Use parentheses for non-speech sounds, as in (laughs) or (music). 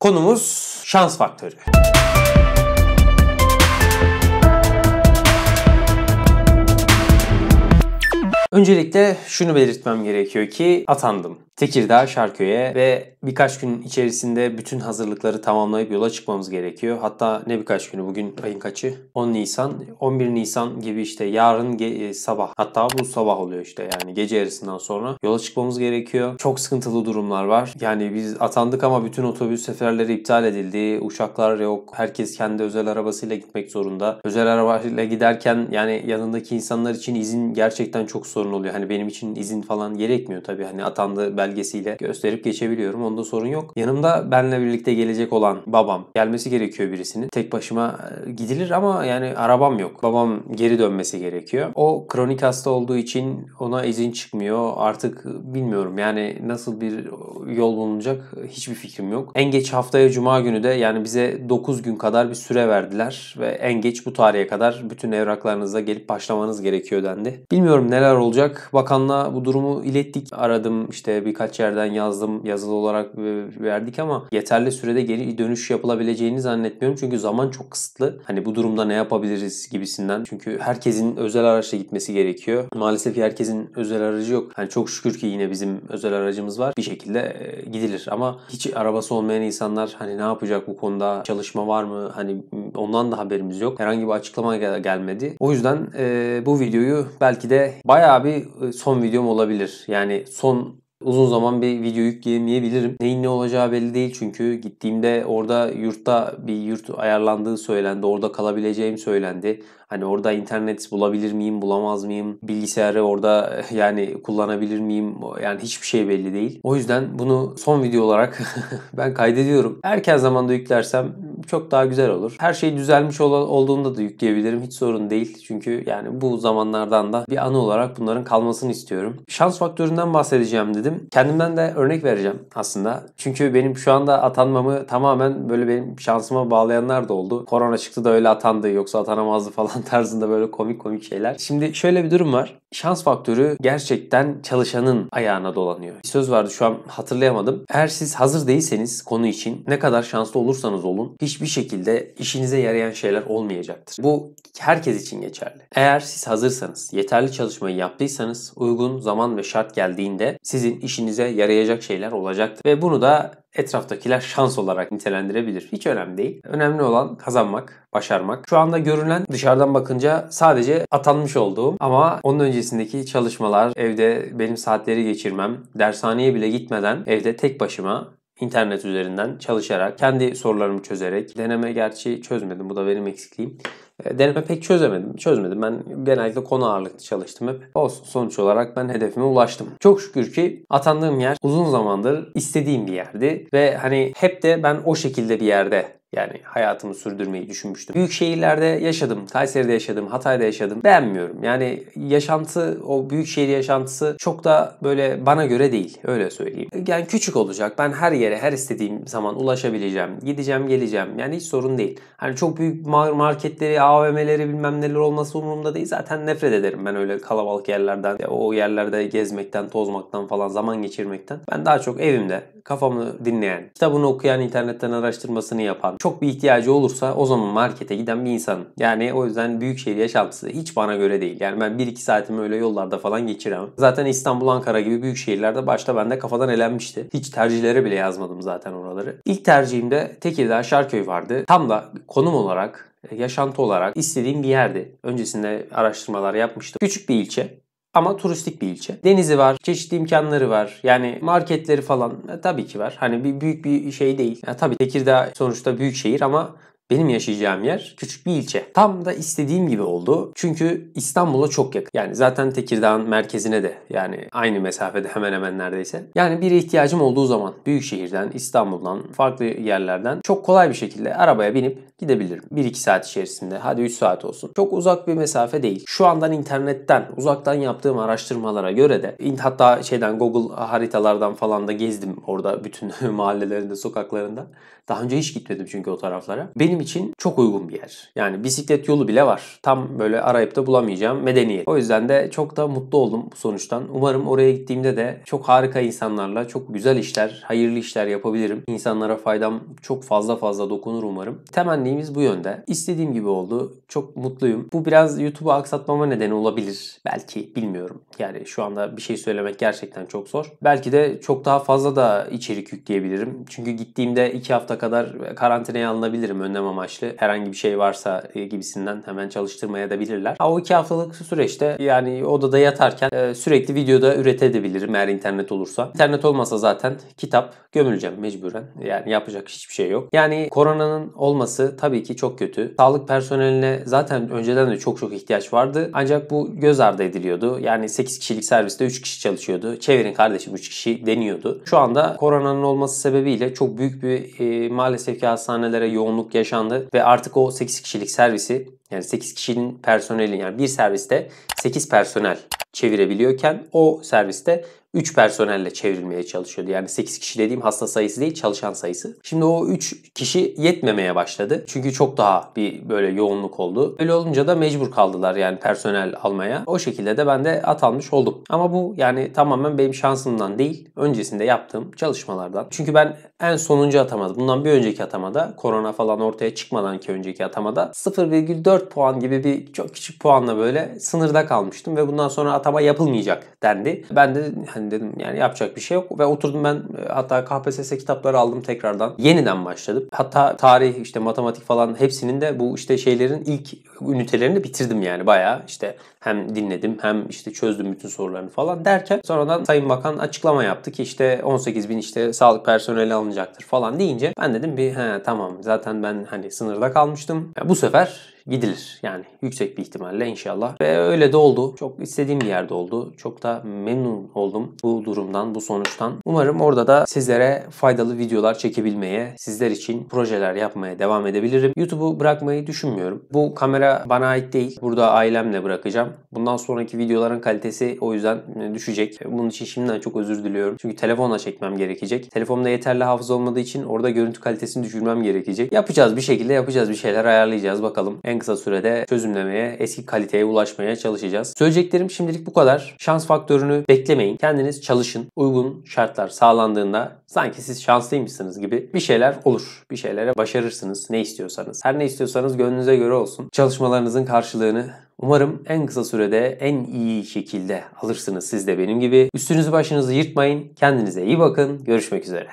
Konumuz şans faktörü. Öncelikle şunu belirtmem gerekiyor ki atandım. Tekirdağ Şarköy'e ve birkaç gün içerisinde bütün hazırlıkları tamamlayıp yola çıkmamız gerekiyor. Hatta ne birkaç günü bugün ayın kaçı? 10 Nisan, 11 Nisan gibi işte yarın ge- e, sabah hatta bu sabah oluyor işte yani gece yarısından sonra yola çıkmamız gerekiyor. Çok sıkıntılı durumlar var. Yani biz atandık ama bütün otobüs seferleri iptal edildi. Uçaklar yok. Herkes kendi özel arabasıyla gitmek zorunda. Özel arabayla giderken yani yanındaki insanlar için izin gerçekten çok sorun oluyor. Hani benim için izin falan gerekmiyor tabii. Hani atandı ben belgesiyle gösterip geçebiliyorum. Onda sorun yok. Yanımda benle birlikte gelecek olan babam. Gelmesi gerekiyor birisinin. Tek başıma e, gidilir ama yani arabam yok. Babam geri dönmesi gerekiyor. O kronik hasta olduğu için ona izin çıkmıyor. Artık bilmiyorum yani nasıl bir yol bulunacak hiçbir fikrim yok. En geç haftaya cuma günü de yani bize 9 gün kadar bir süre verdiler ve en geç bu tarihe kadar bütün evraklarınızla gelip başlamanız gerekiyor dendi. Bilmiyorum neler olacak. Bakanlığa bu durumu ilettik. Aradım işte bir birkaç yerden yazdım yazılı olarak verdik ama yeterli sürede geri dönüş yapılabileceğini zannetmiyorum. Çünkü zaman çok kısıtlı. Hani bu durumda ne yapabiliriz gibisinden. Çünkü herkesin özel araçla gitmesi gerekiyor. Maalesef herkesin özel aracı yok. Hani çok şükür ki yine bizim özel aracımız var. Bir şekilde e, gidilir ama hiç arabası olmayan insanlar hani ne yapacak bu konuda çalışma var mı? Hani ondan da haberimiz yok. Herhangi bir açıklama gelmedi. O yüzden e, bu videoyu belki de bayağı bir e, son videom olabilir. Yani son Uzun zaman bir video yükleyemeyebilirim. Neyin ne olacağı belli değil çünkü gittiğimde orada yurtta bir yurt ayarlandığı söylendi. Orada kalabileceğim söylendi. Hani orada internet bulabilir miyim, bulamaz mıyım? Bilgisayarı orada (laughs) yani kullanabilir miyim? Yani hiçbir şey belli değil. O yüzden bunu son video olarak (laughs) ben kaydediyorum. Erken zamanda yüklersem çok daha güzel olur. Her şey düzelmiş ol- olduğunda da yükleyebilirim. Hiç sorun değil. Çünkü yani bu zamanlardan da bir anı olarak bunların kalmasını istiyorum. Şans faktöründen bahsedeceğim dedim. Kendimden de örnek vereceğim aslında. Çünkü benim şu anda atanmamı tamamen böyle benim şansıma bağlayanlar da oldu. Korona çıktı da öyle atandı yoksa atanamazdı (laughs) falan tarzında böyle komik komik şeyler. Şimdi şöyle bir durum var. Şans faktörü gerçekten çalışanın ayağına dolanıyor. Bir söz vardı şu an hatırlayamadım. Eğer siz hazır değilseniz konu için ne kadar şanslı olursanız olun hiç hiçbir şekilde işinize yarayan şeyler olmayacaktır. Bu herkes için geçerli. Eğer siz hazırsanız, yeterli çalışmayı yaptıysanız uygun zaman ve şart geldiğinde sizin işinize yarayacak şeyler olacaktır. Ve bunu da etraftakiler şans olarak nitelendirebilir. Hiç önemli değil. Önemli olan kazanmak, başarmak. Şu anda görünen dışarıdan bakınca sadece atanmış olduğum ama onun öncesindeki çalışmalar, evde benim saatleri geçirmem, dershaneye bile gitmeden evde tek başıma internet üzerinden çalışarak, kendi sorularımı çözerek, deneme gerçi çözmedim bu da benim eksikliğim. E, deneme pek çözemedim. Çözmedim. Ben genellikle konu ağırlıklı çalıştım hep. Olsun sonuç olarak ben hedefime ulaştım. Çok şükür ki atandığım yer uzun zamandır istediğim bir yerdi. Ve hani hep de ben o şekilde bir yerde yani hayatımı sürdürmeyi düşünmüştüm. Büyük şehirlerde yaşadım. Kayseri'de yaşadım. Hatay'da yaşadım. Beğenmiyorum. Yani yaşantı, o büyük şehir yaşantısı çok da böyle bana göre değil. Öyle söyleyeyim. Yani küçük olacak. Ben her yere, her istediğim zaman ulaşabileceğim. Gideceğim, geleceğim. Yani hiç sorun değil. Hani çok büyük marketleri, AVM'leri bilmem neler olması umurumda değil. Zaten nefret ederim ben öyle kalabalık yerlerden, o yerlerde gezmekten, tozmaktan falan, zaman geçirmekten. Ben daha çok evimde kafamı dinleyen, kitabını okuyan, internetten araştırmasını yapan, çok bir ihtiyacı olursa o zaman markete giden bir insanım. Yani o yüzden büyükşehir yaşantısı hiç bana göre değil. Yani ben 1-2 saatimi öyle yollarda falan geçiremem. Zaten İstanbul, Ankara gibi büyük şehirlerde başta bende kafadan elenmişti. Hiç tercihlere bile yazmadım zaten oraları. İlk tercihimde Tekirdağ Şarköy vardı. Tam da konum olarak yaşantı olarak istediğim bir yerdi. Öncesinde araştırmalar yapmıştım. Küçük bir ilçe ama turistik bir ilçe. Denizi var, çeşitli imkanları var. Yani marketleri falan e, tabii ki var. Hani bir büyük bir şey değil. Yani tabii Tekirdağ sonuçta büyük şehir ama benim yaşayacağım yer küçük bir ilçe. Tam da istediğim gibi oldu. Çünkü İstanbul'a çok yakın. Yani zaten Tekirdağ'ın merkezine de yani aynı mesafede hemen hemen neredeyse. Yani bir ihtiyacım olduğu zaman büyük şehirden, İstanbul'dan, farklı yerlerden çok kolay bir şekilde arabaya binip gidebilirim. 1-2 saat içerisinde hadi 3 saat olsun. Çok uzak bir mesafe değil. Şu andan internetten, uzaktan yaptığım araştırmalara göre de hatta şeyden Google haritalardan falan da gezdim orada bütün (laughs) mahallelerinde, sokaklarında. Daha önce hiç gitmedim çünkü o taraflara. Benim benim için çok uygun bir yer. Yani bisiklet yolu bile var. Tam böyle arayıp da bulamayacağım medeniyet. O yüzden de çok da mutlu oldum bu sonuçtan. Umarım oraya gittiğimde de çok harika insanlarla çok güzel işler, hayırlı işler yapabilirim. İnsanlara faydam çok fazla fazla dokunur umarım. Temennimiz bu yönde. İstediğim gibi oldu. Çok mutluyum. Bu biraz YouTube'u aksatmama nedeni olabilir. Belki bilmiyorum. Yani şu anda bir şey söylemek gerçekten çok zor. Belki de çok daha fazla da içerik yükleyebilirim. Çünkü gittiğimde 2 hafta kadar karantinaya alınabilirim önlem önlem amaçlı herhangi bir şey varsa e, gibisinden hemen çalıştırmaya da bilirler. Ama o iki haftalık süreçte yani odada yatarken e, sürekli videoda üretebilirim eğer internet olursa. İnternet olmasa zaten kitap gömüleceğim mecburen. Yani yapacak hiçbir şey yok. Yani koronanın olması tabii ki çok kötü. Sağlık personeline zaten önceden de çok çok ihtiyaç vardı. Ancak bu göz ardı ediliyordu. Yani 8 kişilik serviste 3 kişi çalışıyordu. Çevirin kardeşim 3 kişi deniyordu. Şu anda koronanın olması sebebiyle çok büyük bir e, maalesef ki hastanelere yoğunluk yaşandı yaşandı ve artık o 8 kişilik servisi yani 8 kişinin personelin yani bir serviste 8 personel çevirebiliyorken o serviste 3 personelle çevrilmeye çalışıyordu. Yani 8 kişi dediğim hasta sayısı değil çalışan sayısı. Şimdi o 3 kişi yetmemeye başladı. Çünkü çok daha bir böyle yoğunluk oldu. Öyle olunca da mecbur kaldılar yani personel almaya. O şekilde de ben de atanmış oldum. Ama bu yani tamamen benim şansımdan değil. Öncesinde yaptığım çalışmalardan. Çünkü ben en sonuncu atamada, bundan bir önceki atamada, korona falan ortaya çıkmadan ki önceki atamada 0,4 puan gibi bir çok küçük puanla böyle sınırda kalmıştım ve bundan sonra atama yapılmayacak dendi. Ben de hani yani dedim yani yapacak bir şey yok. Ve oturdum ben e, hatta KPSS kitapları aldım tekrardan. Yeniden başladım. Hatta tarih işte matematik falan hepsinin de bu işte şeylerin ilk ünitelerini bitirdim yani bayağı işte hem dinledim hem işte çözdüm bütün sorularını falan derken sonradan Sayın Bakan açıklama yaptı ki işte 18 bin işte sağlık personeli alınacaktır falan deyince ben dedim bir he tamam zaten ben hani sınırda kalmıştım. Ya bu sefer gidilir. Yani yüksek bir ihtimalle inşallah. Ve öyle de oldu. Çok istediğim bir yerde oldu. Çok da memnun oldum bu durumdan, bu sonuçtan. Umarım orada da sizlere faydalı videolar çekebilmeye, sizler için projeler yapmaya devam edebilirim. YouTube'u bırakmayı düşünmüyorum. Bu kamera bana ait değil. Burada ailemle bırakacağım. Bundan sonraki videoların kalitesi o yüzden e, düşecek. Bunun için şimdiden çok özür diliyorum. Çünkü telefonla çekmem gerekecek. Telefonda yeterli hafıza olmadığı için orada görüntü kalitesini düşürmem gerekecek. Yapacağız bir şekilde yapacağız bir şeyler ayarlayacağız bakalım. En en kısa sürede çözümlemeye, eski kaliteye ulaşmaya çalışacağız. Söyleyeceklerim şimdilik bu kadar. Şans faktörünü beklemeyin. Kendiniz çalışın. Uygun şartlar sağlandığında sanki siz şanslıymışsınız gibi bir şeyler olur. Bir şeylere başarırsınız ne istiyorsanız. Her ne istiyorsanız gönlünüze göre olsun. Çalışmalarınızın karşılığını Umarım en kısa sürede en iyi şekilde alırsınız siz de benim gibi. Üstünüzü başınızı yırtmayın. Kendinize iyi bakın. Görüşmek üzere.